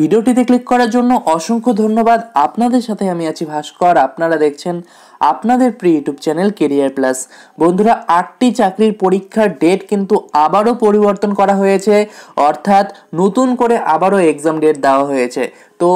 ভিডিওটিতে ক্লিক করার জন্য অসংখ্য ধন্যবাদ আপনাদের সাথে আমি আছি ভাস্কর আপনারা দেখছেন আপনাদের প্রিয় ইউটিউব চ্যানেল কেরিয়ার প্লাস বন্ধুরা আটটি চাকরির পরীক্ষার ডেট কিন্তু আবারও পরিবর্তন করা হয়েছে অর্থাৎ নতুন করে আবারও এক্সাম ডেট দেওয়া হয়েছে তো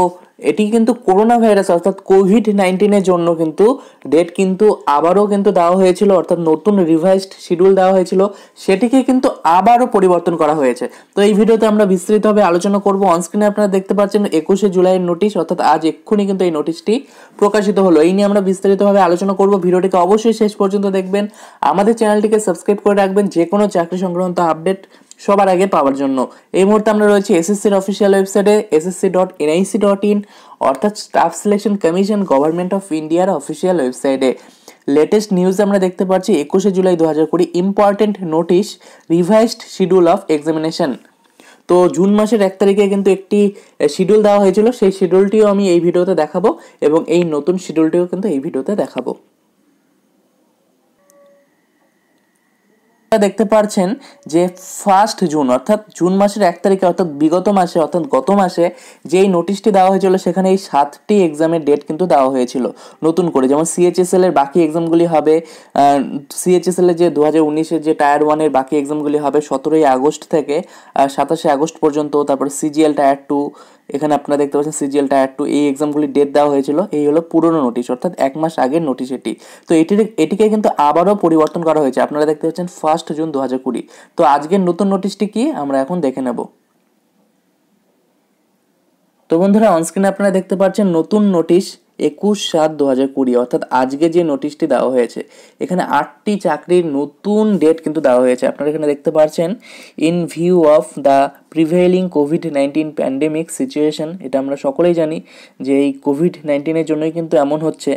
এটি কিন্তু করোনা ভাইরাস অর্থাৎ কোভিড নাইন্টিনের জন্য কিন্তু ডেট কিন্তু আবারও কিন্তু দেওয়া হয়েছিল অর্থাৎ নতুন রিভাইজড শিডিউল দেওয়া হয়েছিল সেটিকে কিন্তু আবারও পরিবর্তন করা হয়েছে তো এই ভিডিওতে আমরা বিস্তৃতভাবে আলোচনা করব অনস্ক্রিনে আপনারা দেখতে পাচ্ছেন একুশে জুলাইয়ের নোটিশ অর্থাৎ আজ এক্ষুনি কিন্তু এই নোটিশটি প্রকাশিত হলো এই নিয়ে আমরা বিস্তারিতভাবে আলোচনা করব ভিডিওটিকে অবশ্যই শেষ পর্যন্ত দেখবেন আমাদের চ্যানেলটিকে সাবস্ক্রাইব করে রাখবেন যে কোনো চাকরি সংক্রান্ত আপডেট সবার আগে পাওয়ার জন্য এই মুহূর্তে আমরা রয়েছে এসএসসির অফিসিয়াল ওয়েবসাইটে SSC dot NIC dot in অর্থাৎ staff selection commission government of ইন্ডিয়ার অফিসিয়াল ওয়েবসাইটে লেটেস্ট নিউজ আমরা দেখতে পাচ্ছি একুশে জুলাই দু হাজার কুড়ি important notice revised schedule of examination তো জুন মাসের এক তারিখে কিন্তু একটি শিডিউল দেওয়া হয়েছিল সেই শিডিউলটিও আমি এই ভিডিওতে দেখাবো এবং এই নতুন শিডিউলটিও কিন্তু এই ভিডিওতে দেখাবো দেখতে পারছেন যে ফার্স্ট জুন অর্থাৎ জুন মাসের এক তারিখে অর্থাৎ বিগত মাসে অর্থাৎ গত মাসে যেই নোটিশটি দেওয়া হয়েছিল সেখানে এই সাতটি এক্সামের ডেট কিন্তু দেওয়া হয়েছিল নতুন করে যেমন সিএচএসএল এর বাকি এক্সামগুলি হবে সিএচএসএল এর যে দু হাজার উনিশের যে টায়ার ওয়ানের বাকি এক্সামগুলি হবে সতেরোই আগস্ট থেকে সাতাশে আগস্ট পর্যন্ত তারপর সিজিএল টায়ার টু এখানে আপনারা দেখতে পাচ্ছেন সিজিএল টায়ার টু এই এক্সামগুলি ডেট দেওয়া হয়েছিল এই হলো পুরনো নোটিশ অর্থাৎ এক মাস আগের নোটিশ এটি তো এটির এটিকে কিন্তু আবারও পরিবর্তন করা হয়েছে আপনারা দেখতে পাচ্ছেন ফার্স্ট জুন দু হাজার তো আজকের নতুন নোটিশটি কি আমরা এখন দেখে নেব তো বন্ধুরা অনস্ক্রিনে আপনারা দেখতে পাচ্ছেন নতুন নোটিশ একুশ সাত দু হাজার কুড়ি অর্থাৎ আজকে যে নোটিশটি দেওয়া হয়েছে এখানে আটটি চাকরির নতুন ডেট কিন্তু দেওয়া হয়েছে আপনারা এখানে দেখতে পারছেন in view of the prevailing COVID nineteen pandemic situation এটা আমরা সকলেই জানি যে এই কোভিড নাইন্টিনের জন্যই কিন্তু এমন হচ্ছে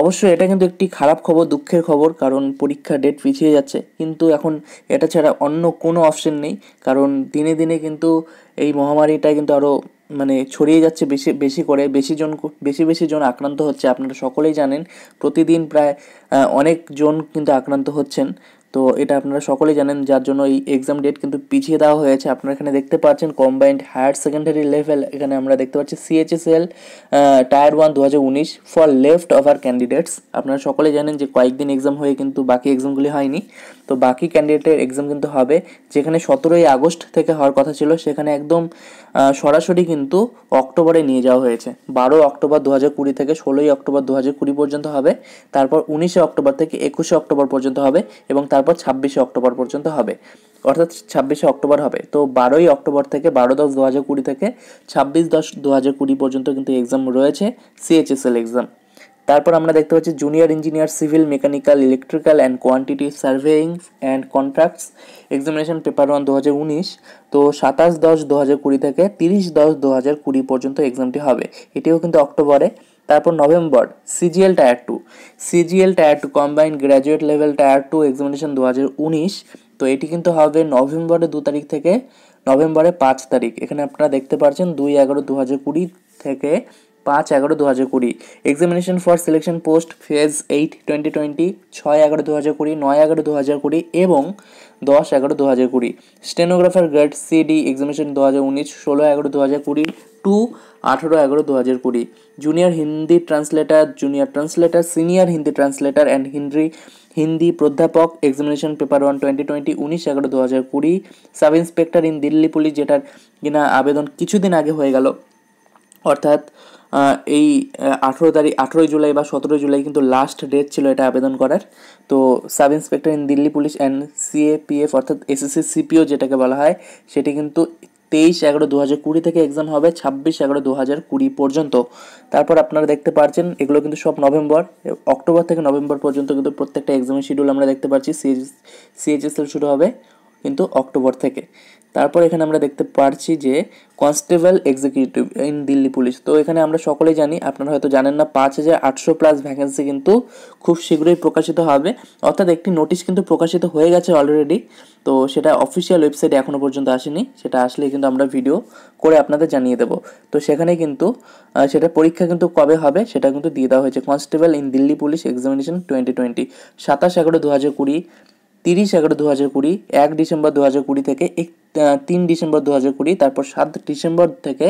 অবশ্য এটা কিন্তু একটি খারাপ খবর দুঃখের খবর কারণ পরীক্ষা ডেট পিছিয়ে যাচ্ছে কিন্তু এখন এটা ছাড়া অন্য কোনো অপশন নেই কারণ দিনে দিনে কিন্তু এই মহামারীটা কিন্তু আরও মানে ছড়িয়ে যাচ্ছে বেশি বেশি করে বেশি জন বেশি বেশি জন আক্রান্ত হচ্ছে আপনারা সকলেই জানেন প্রতিদিন প্রায় অনেক জন কিন্তু আক্রান্ত হচ্ছেন তো এটা আপনারা সকলেই জানেন যার জন্য এই এক্সাম ডেট কিন্তু পিছিয়ে দেওয়া হয়েছে আপনারা এখানে দেখতে পাচ্ছেন কম্বাইন্ড হায়ার সেকেন্ডারি লেভেল এখানে আমরা দেখতে পাচ্ছি সিএইচএসএল টায়ার ওয়ান দু ফর লেফট ওভার ক্যান্ডিডেটস আপনারা সকলেই জানেন যে কয়েকদিন এক্সাম হয়ে কিন্তু বাকি এক্সামগুলি হয়নি তো বাকি ক্যান্ডিডেটের এক্সাম কিন্তু হবে যেখানে সতেরোই আগস্ট থেকে হওয়ার কথা ছিল সেখানে একদম সরাসরি কিন্তু অক্টোবরে নিয়ে যাওয়া হয়েছে বারো অক্টোবর দু হাজার কুড়ি থেকে ষোলোই অক্টোবর দু হাজার কুড়ি পর্যন্ত হবে তারপর উনিশে অক্টোবর থেকে একুশে অক্টোবর পর্যন্ত হবে এবং তারপর ছাব্বিশে অক্টোবর পর্যন্ত হবে অর্থাৎ ছাব্বিশে অক্টোবর হবে তো বারোই অক্টোবর থেকে বারো দশ দু হাজার কুড়ি থেকে ছাব্বিশ দশ দু হাজার কুড়ি পর্যন্ত কিন্তু এক্সাম রয়েছে সিএইচএসএল এক্সাম তারপর আমরা দেখতে পাচ্ছি junior engineer civil mechanical electrical and quantity surveying and contracts examination paper one দু হাজার উনিশ তো সাতাশ দশ দু হাজার কুড়ি থেকে তিরিশ দশ দু হাজার কুড়ি পর্যন্ত এক্সামটি হবে এটিও কিন্তু অক্টোবরে তারপর November CGL tier two CGL tier two combine graduate level tier two examination দু হাজার উনিশ তো এটি কিন্তু হবে নভেম্বরে দু তারিখ থেকে নভেম্বরে পাঁচ তারিখ এখানে আপনারা দেখতে পাচ্ছেন দুই এগারো দু হাজার কুড়ি থেকে পাঁচ এগারো দু হাজার কুড়ি examination for selection post phase eight twenty twenty ছয় এগারো দু হাজার কুড়ি নয় এগারো দু হাজার কুড়ি এবং দশ এগারো দু হাজার কুড়ি স্টেনোগ্রাফার গ্রেড ডি এক্সামিনেশন দু হাজার উনিশ ষোলো এগারো দু হাজার কুড়ি টু আঠেরো এগারো দু হাজার কুড়ি junior Hindi translator junior translator senior Hindi translator and Hindi Hindi প্রধ্যাপক examination paper one twenty twenty উনিশ এগারো দু হাজার কুড়ি sub inspector in Delhi police যেটার কিনা আবেদন কিছুদিন আগে হয়ে গেল অর্থাৎ এই আঠেরো তারিখ আঠেরোই জুলাই বা সতেরোই জুলাই কিন্তু লাস্ট ডেট ছিল এটা আবেদন করার তো sub inspector in Delhi police and CAPF অর্থাৎ এসএসসি সিপিও যেটাকে বলা হয় সেটি কিন্তু তেইশ এগারো দু হাজার কুড়ি থেকে এক্সাম হবে ছাব্বিশ এগারো দু হাজার কুড়ি পর্যন্ত তারপর আপনারা দেখতে পারছেন এগুলো কিন্তু সব নভেম্বর অক্টোবর থেকে নভেম্বর পর্যন্ত কিন্তু প্রত্যেকটা এক্সামের শিডিউল আমরা দেখতে পাচ্ছি সিএস সিএইচএসএল শুরু হবে কিন্তু অক্টোবর থেকে তারপর এখানে আমরা দেখতে পারছি যে constable executive in Delhi police তো এখানে আমরা সকলেই জানি আপনারা হয়তো জানেন না পাঁচ হাজার আটশো প্লাস ভ্যাকেন্সি কিন্তু খুব শীঘ্রই প্রকাশিত হবে অর্থাৎ একটি নোটিশ কিন্তু প্রকাশিত হয়ে গেছে অলরেডি তো সেটা অফিসিয়াল ওয়েবসাইটে এখনও পর্যন্ত আসেনি সেটা আসলে কিন্তু আমরা ভিডিও করে আপনাদের জানিয়ে দেব তো সেখানে কিন্তু সেটা পরীক্ষা কিন্তু কবে হবে সেটা কিন্তু দিয়ে দেওয়া হয়েছে constable in Delhi police examination twenty twenty সাতাশ এগারো দু হাজার কুড়ি তিরিশ এগারো দু হাজার কুড়ি এক ডিসেম্বর দু হাজার কুড়ি থেকে তিন ডিসেম্বর দু হাজার কুড়ি তারপর সাত ডিসেম্বর থেকে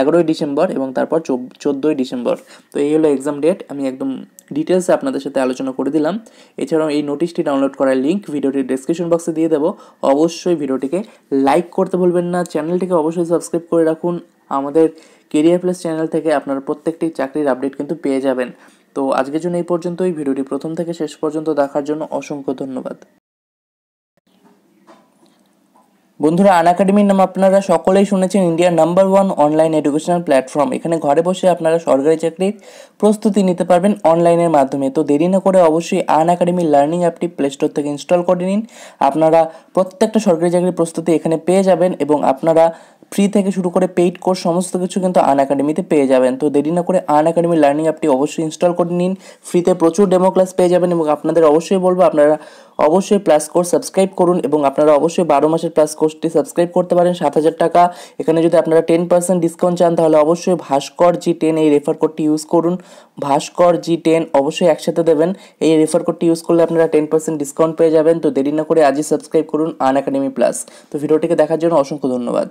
এগারোই ডিসেম্বর এবং তারপর চোদ্দোই ডিসেম্বর তো এই হলো এক্সাম ডেট আমি একদম ডিটেলসে আপনাদের সাথে আলোচনা করে দিলাম এছাড়াও এই নোটিশটি ডাউনলোড করার লিঙ্ক ভিডিওটি ডেসক্রিপশন বক্সে দিয়ে দেবো অবশ্যই ভিডিওটিকে লাইক করতে ভুলবেন না চ্যানেলটিকে অবশ্যই সাবস্ক্রাইব করে রাখুন আমাদের কেরিয়ার প্লাস চ্যানেল থেকে আপনারা প্রত্যেকটি চাকরির আপডেট কিন্তু পেয়ে যাবেন তো আজকের জন্য এই পর্যন্তই ভিডিওটি প্রথম থেকে শেষ পর্যন্ত দেখার জন্য অসংখ্য ধন্যবাদ বন্ধুরা আন একাডেমির নাম আপনারা সকলেই শুনেছেন ইন্ডিয়ার number one online educational platform এখানে ঘরে বসে আপনারা সরকারি চাকরির প্রস্তুতি নিতে পারবেন অনলাইনের মাধ্যমে তো দেরি না করে অবশ্যই আন একাডেমি লার্নিং অ্যাপটি প্লে স্টোর থেকে ইনস্টল করে নিন আপনারা প্রত্যেকটা সরকারি চাকরির প্রস্তুতি এখানে পেয়ে যাবেন এবং আপনারা ফ্রি থেকে শুরু করে পেইড কোর্স সমস্ত কিছু কিন্তু আন একাডেমিতে পেয়ে যাবেন তো দেরি না করে আন একাডেমি লার্নিং অ্যাপটি অবশ্যই ইনস্টল করে নিন ফ্রিতে প্রচুর ডেমো ক্লাস পেয়ে যাবেন এবং আপনাদের অবশ্যই বলবো আপনারা অবশ্যই প্লাস কোর্স সাবস্ক্রাইব করুন এবং আপনারা অবশ্যই বারো মাসের প্লাস কোর্সটি সাবস্ক্রাইব করতে পারেন সাত হাজার টাকা এখানে যদি আপনারা টেন পার্সেন্ট ডিসকাউন্ট চান তাহলে অবশ্যই ভাস্কর জি টেন এই রেফার কোডটি ইউজ করুন ভাস্কর জি টেন অবশ্যই একসাথে দেবেন এই রেফার কোডটি ইউজ করলে আপনারা টেন পার্সেন্ট ডিসকাউন্ট পেয়ে যাবেন তো দেরি না করে আজই সাবস্ক্রাইব করুন আন একাডেমি প্লাস তো ভিডিওটিকে দেখার জন্য অসংখ্য ধন্যবাদ